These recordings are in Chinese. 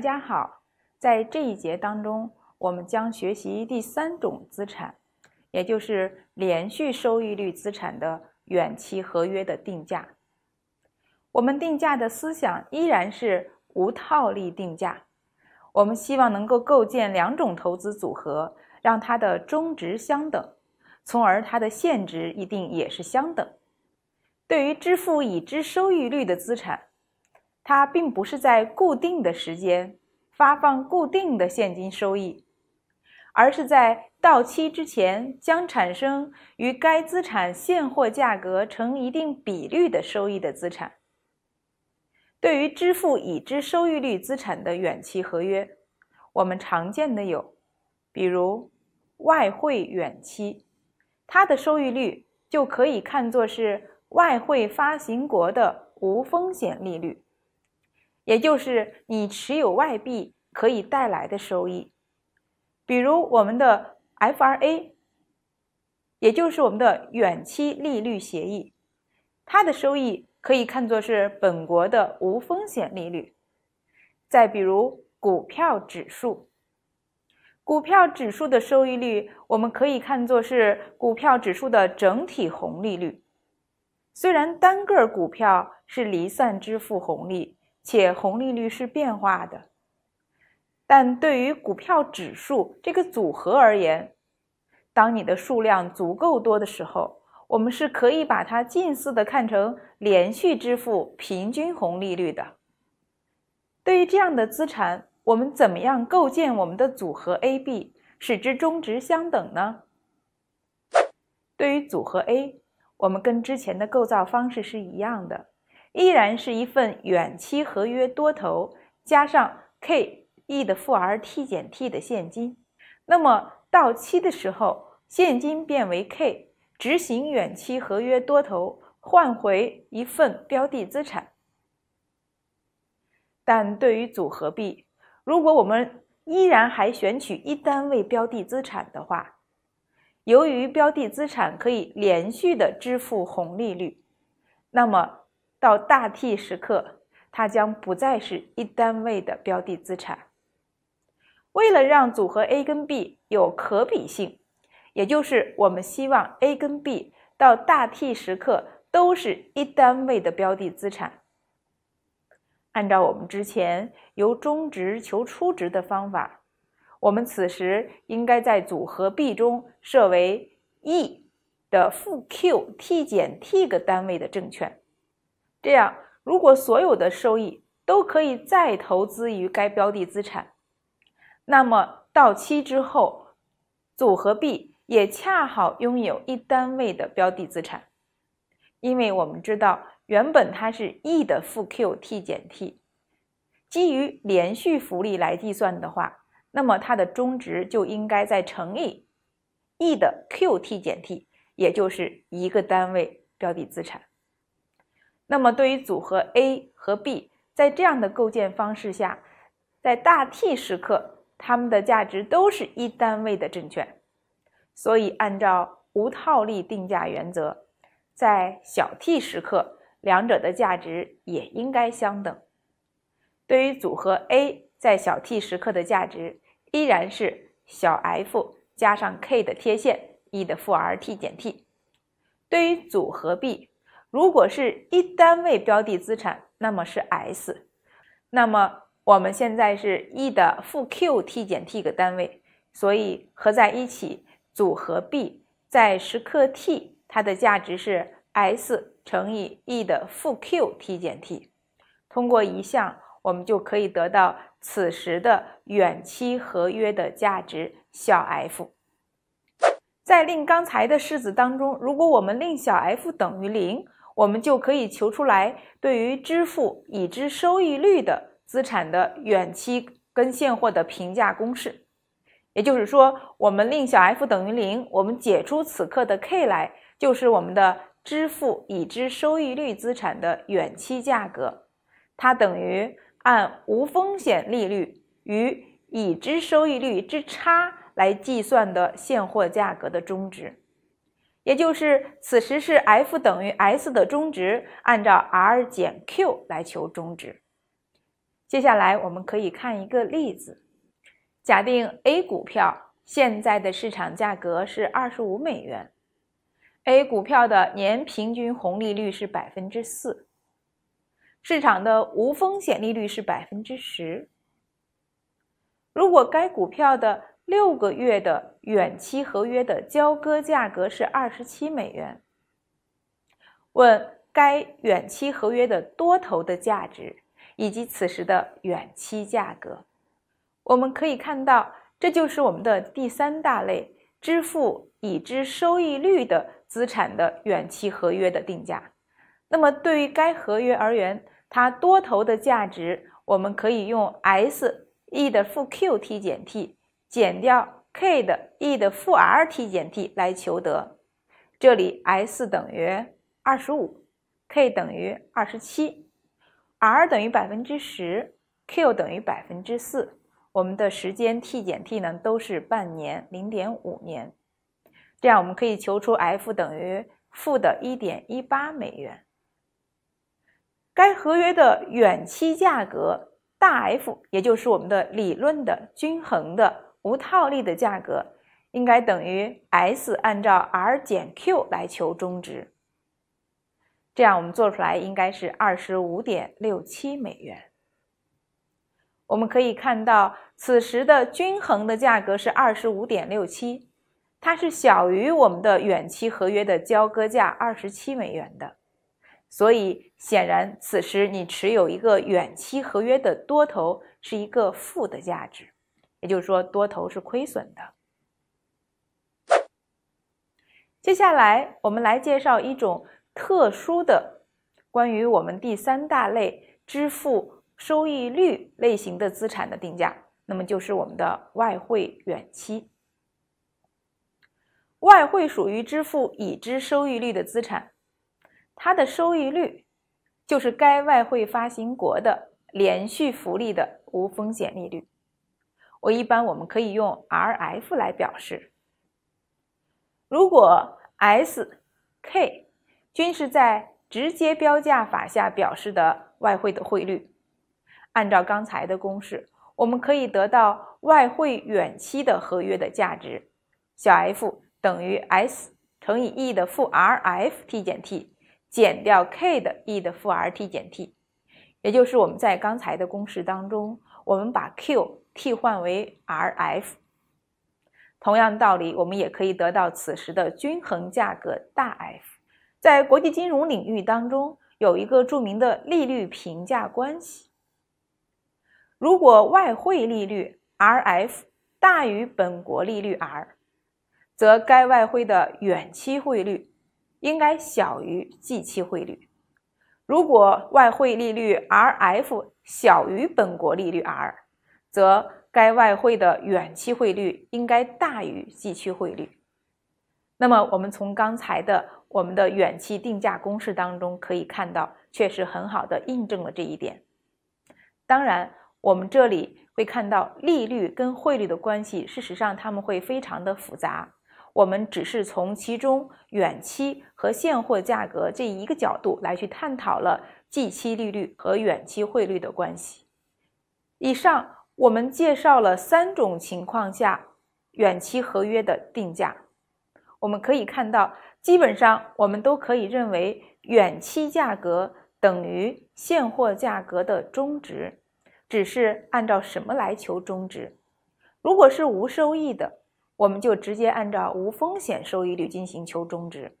大家好，在这一节当中，我们将学习第三种资产，也就是连续收益率资产的远期合约的定价。我们定价的思想依然是无套利定价。我们希望能够构建两种投资组合，让它的中值相等，从而它的现值一定也是相等。对于支付已知收益率的资产。它并不是在固定的时间发放固定的现金收益，而是在到期之前将产生与该资产现货价格成一定比率的收益的资产。对于支付已知收益率资产的远期合约，我们常见的有，比如外汇远期，它的收益率就可以看作是外汇发行国的无风险利率。也就是你持有外币可以带来的收益，比如我们的 FRA，也就是我们的远期利率协议，它的收益可以看作是本国的无风险利率。再比如股票指数，股票指数的收益率，我们可以看作是股票指数的整体红利率。虽然单个股票是离散支付红利。且红利率是变化的，但对于股票指数这个组合而言，当你的数量足够多的时候，我们是可以把它近似的看成连续支付平均红利率的。对于这样的资产，我们怎么样构建我们的组合 A、B，使之中值相等呢？对于组合 A，我们跟之前的构造方式是一样的。依然是一份远期合约多头加上 K e 的负 r t 减 t 的现金，那么到期的时候，现金变为 K，执行远期合约多头换回一份标的资产。但对于组合币，如果我们依然还选取一单位标的资产的话，由于标的资产可以连续的支付红利率，那么。到大 T 时刻，它将不再是一单位的标的资产。为了让组合 A 跟 B 有可比性，也就是我们希望 A 跟 B 到大 T 时刻都是一单位的标的资产。按照我们之前由中值求初值的方法，我们此时应该在组合 B 中设为 E 的负 Qt 减 T 个单位的证券。这样，如果所有的收益都可以再投资于该标的资产，那么到期之后，组合 B 也恰好拥有一单位的标的资产，因为我们知道原本它是 e 的负 qT 减 t，基于连续复利来计算的话，那么它的终值就应该再乘以 e 的 qT 减 t，也就是一个单位标的资产。那么，对于组合 A 和 B，在这样的构建方式下，在大 T 时刻，它们的价值都是一单位的证券，所以按照无套利定价原则，在小 T 时刻，两者的价值也应该相等。对于组合 A，在小 T 时刻的价值依然是小 F 加上 K 的贴现 e 的负 rT 减 T。对于组合 B。如果是一单位标的资产，那么是 S，那么我们现在是 e 的负 q t 减 t 个单位，所以合在一起组合 B 在时刻 t 它的价值是 S 乘以 e 的负 q t 减 t，通过移项，我们就可以得到此时的远期合约的价值小 f，在令刚才的式子当中，如果我们令小 f 等于零。我们就可以求出来，对于支付已知收益率的资产的远期跟现货的评价公式。也就是说，我们令小 f 等于零，我们解出此刻的 k 来，就是我们的支付已知收益率资产的远期价格，它等于按无风险利率与已知收益率之差来计算的现货价格的终值。也就是此时是 f 等于 s 的中值，按照 r 减 q 来求中值。接下来我们可以看一个例子：假定 A 股票现在的市场价格是二十五美元，A 股票的年平均红利率是百分之四，市场的无风险利率是百分之十。如果该股票的六个月的远期合约的交割价格是二十七美元。问该远期合约的多头的价值以及此时的远期价格。我们可以看到，这就是我们的第三大类支付已知收益率的资产的远期合约的定价。那么，对于该合约而言，它多头的价值我们可以用 S e 的负 q t 减 t。减掉 k 的 e 的负 rt 减 t 来求得，这里 S 等于二十五，k 等于二十七，r 等于百分之十，q 等于百分之四，我们的时间 t 减 t 呢都是半年零点五年，这样我们可以求出 f 等于负的一点一八美元。该合约的远期价格大 F 也就是我们的理论的均衡的。无套利的价格应该等于 S 按照 r 减 q 来求终值，这样我们做出来应该是二十五点六七美元。我们可以看到，此时的均衡的价格是二十五点六七，它是小于我们的远期合约的交割价二十七美元的，所以显然此时你持有一个远期合约的多头是一个负的价值。也就是说，多头是亏损的。接下来，我们来介绍一种特殊的关于我们第三大类支付收益率类型的资产的定价，那么就是我们的外汇远期。外汇属于支付已知收益率的资产，它的收益率就是该外汇发行国的连续福利的无风险利率。我一般我们可以用 rf 来表示。如果 s、k 均是在直接标价法下表示的外汇的汇率，按照刚才的公式，我们可以得到外汇远期的合约的价值小 f 等于 s 乘以 e 的负 rft 减 t 减掉 k 的 e 的负 rt 减 t，也就是我们在刚才的公式当中，我们把 q。替换为 r f，同样道理，我们也可以得到此时的均衡价格大 F。在国际金融领域当中，有一个著名的利率评价关系：如果外汇利率 r f 大于本国利率 r，则该外汇的远期汇率应该小于即期汇率；如果外汇利率 r f 小于本国利率 r。则该外汇的远期汇率应该大于即期汇率。那么，我们从刚才的我们的远期定价公式当中可以看到，确实很好的印证了这一点。当然，我们这里会看到利率跟汇率的关系，事实上他们会非常的复杂。我们只是从其中远期和现货价格这一个角度来去探讨了即期利率和远期汇率的关系。以上。我们介绍了三种情况下远期合约的定价，我们可以看到，基本上我们都可以认为远期价格等于现货价格的中值，只是按照什么来求中值？如果是无收益的，我们就直接按照无风险收益率进行求中值；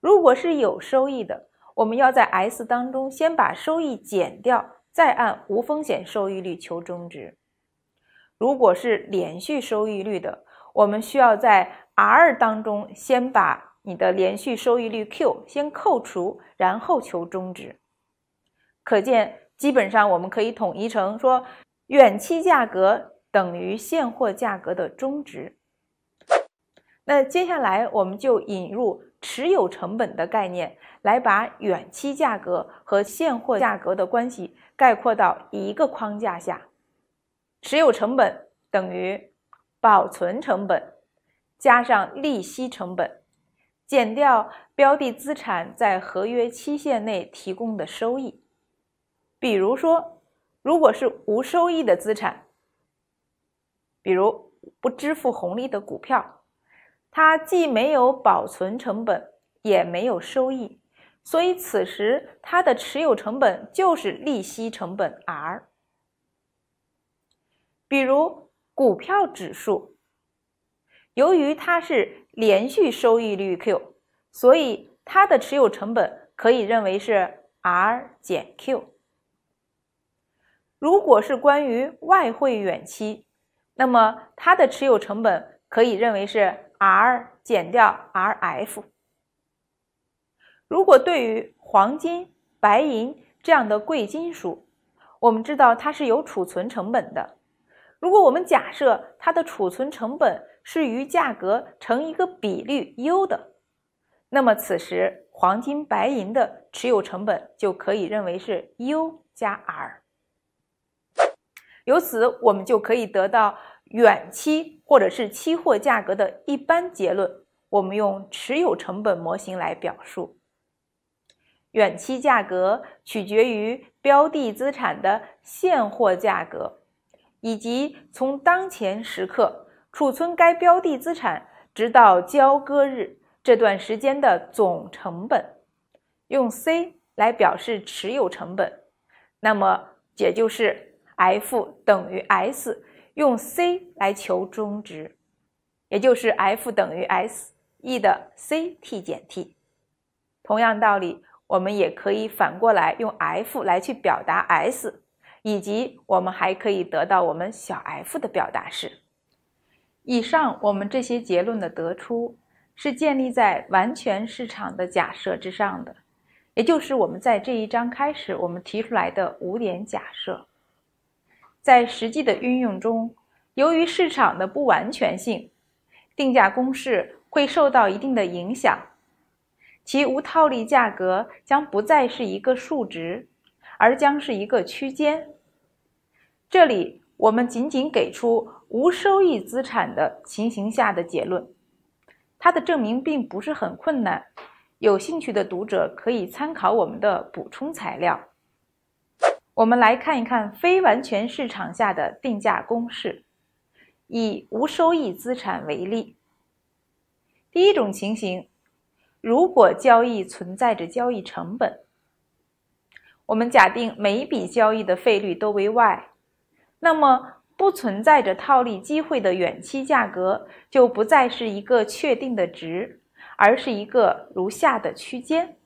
如果是有收益的，我们要在 S 当中先把收益减掉。再按无风险收益率求终值。如果是连续收益率的，我们需要在 r 当中先把你的连续收益率 q 先扣除，然后求终值。可见，基本上我们可以统一成说，远期价格等于现货价格的终值。那接下来，我们就引入持有成本的概念，来把远期价格和现货价格的关系。概括到一个框架下，持有成本等于保存成本加上利息成本，减掉标的资产在合约期限内提供的收益。比如说，如果是无收益的资产，比如不支付红利的股票，它既没有保存成本，也没有收益。所以此时它的持有成本就是利息成本 r。比如股票指数，由于它是连续收益率 q，所以它的持有成本可以认为是 r 减 q。如果是关于外汇远期，那么它的持有成本可以认为是 r 减掉 rf。如果对于黄金、白银这样的贵金属，我们知道它是有储存成本的。如果我们假设它的储存成本是与价格成一个比率 u 的，那么此时黄金、白银的持有成本就可以认为是 u 加 r。由此，我们就可以得到远期或者是期货价格的一般结论。我们用持有成本模型来表述。远期价格取决于标的资产的现货价格，以及从当前时刻储存该标的资产直到交割日这段时间的总成本，用 C 来表示持有成本，那么也就是 F 等于 S，用 C 来求终值，也就是 F 等于 S e 的 C t 减 t。同样道理。我们也可以反过来用 F 来去表达 S，以及我们还可以得到我们小 f 的表达式。以上我们这些结论的得出是建立在完全市场的假设之上的，也就是我们在这一章开始我们提出来的五点假设。在实际的运用中，由于市场的不完全性，定价公式会受到一定的影响。其无套利价格将不再是一个数值，而将是一个区间。这里我们仅仅给出无收益资产的情形下的结论，它的证明并不是很困难。有兴趣的读者可以参考我们的补充材料。我们来看一看非完全市场下的定价公式，以无收益资产为例。第一种情形。如果交易存在着交易成本，我们假定每笔交易的费率都为 y，那么不存在着套利机会的远期价格就不再是一个确定的值，而是一个如下的区间。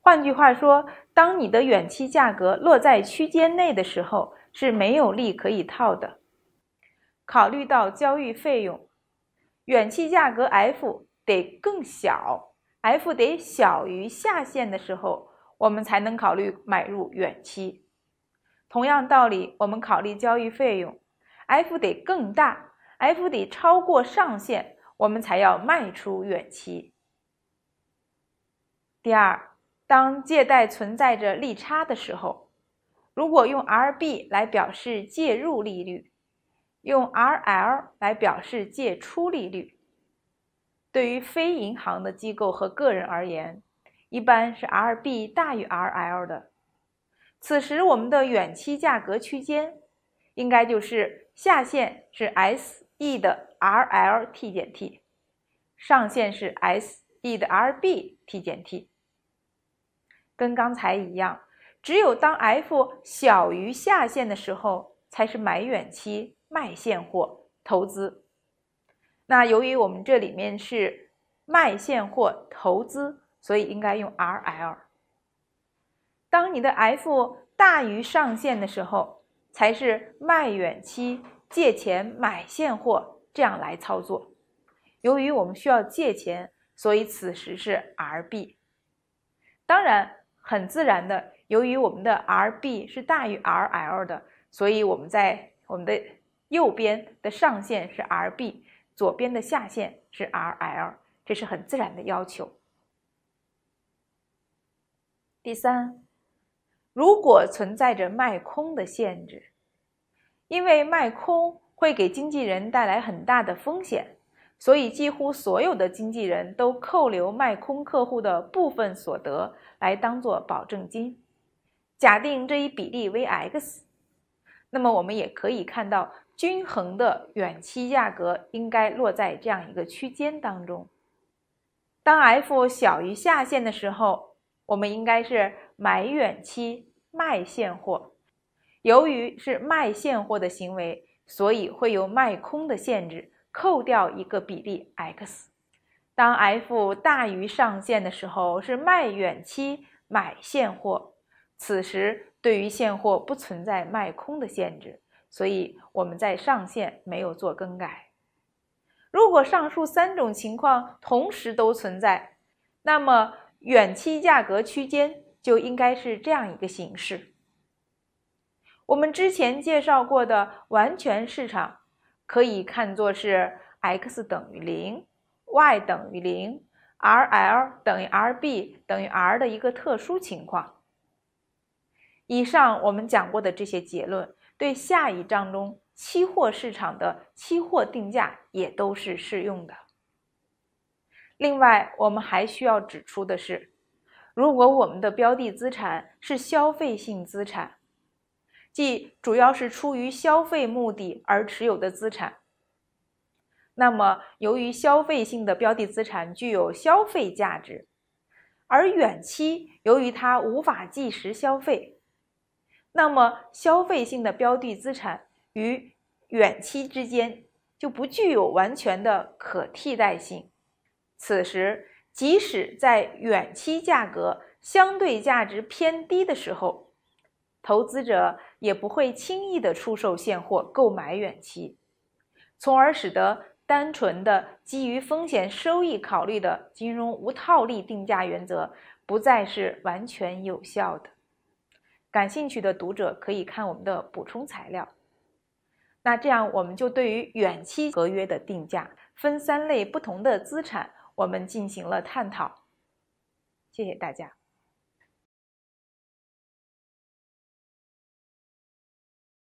换句话说，当你的远期价格落在区间内的时候是没有利可以套的。考虑到交易费用，远期价格 f。得更小，F 得小于下限的时候，我们才能考虑买入远期。同样道理，我们考虑交易费用，F 得更大，F 得超过上限，我们才要卖出远期。第二，当借贷存在着利差的时候，如果用 rb 来表示借入利率，用 rl 来表示借出利率。对于非银行的机构和个人而言，一般是 Rb 大于 Rl 的。此时，我们的远期价格区间应该就是下限是 Se 的 Rl t 减 t，上限是 Se 的 Rb t 减 t。跟刚才一样，只有当 F 小于下限的时候，才是买远期卖现货投资。那由于我们这里面是卖现货投资，所以应该用 RL。当你的 F 大于上限的时候，才是卖远期借钱买现货这样来操作。由于我们需要借钱，所以此时是 RB。当然，很自然的，由于我们的 RB 是大于 RL 的，所以我们在我们的右边的上限是 RB。左边的下限是 RL，这是很自然的要求。第三，如果存在着卖空的限制，因为卖空会给经纪人带来很大的风险，所以几乎所有的经纪人都扣留卖空客户的部分所得来当做保证金。假定这一比例为 x，那么我们也可以看到。均衡的远期价格应该落在这样一个区间当中。当 F 小于下限的时候，我们应该是买远期卖现货。由于是卖现货的行为，所以会有卖空的限制，扣掉一个比例 x。当 F 大于上限的时候，是卖远期买现货。此时对于现货不存在卖空的限制。所以我们在上限没有做更改。如果上述三种情况同时都存在，那么远期价格区间就应该是这样一个形式。我们之前介绍过的完全市场，可以看作是 x 等于零，y 等于零，RL 等于 RB 等于 R 的一个特殊情况。以上我们讲过的这些结论。对下一章中期货市场的期货定价也都是适用的。另外，我们还需要指出的是，如果我们的标的资产是消费性资产，即主要是出于消费目的而持有的资产，那么由于消费性的标的资产具有消费价值，而远期由于它无法即时消费。那么，消费性的标的资产与远期之间就不具有完全的可替代性。此时，即使在远期价格相对价值偏低的时候，投资者也不会轻易的出售现货购买远期，从而使得单纯的基于风险收益考虑的金融无套利定价原则不再是完全有效的。感兴趣的读者可以看我们的补充材料。那这样，我们就对于远期合约的定价，分三类不同的资产，我们进行了探讨。谢谢大家。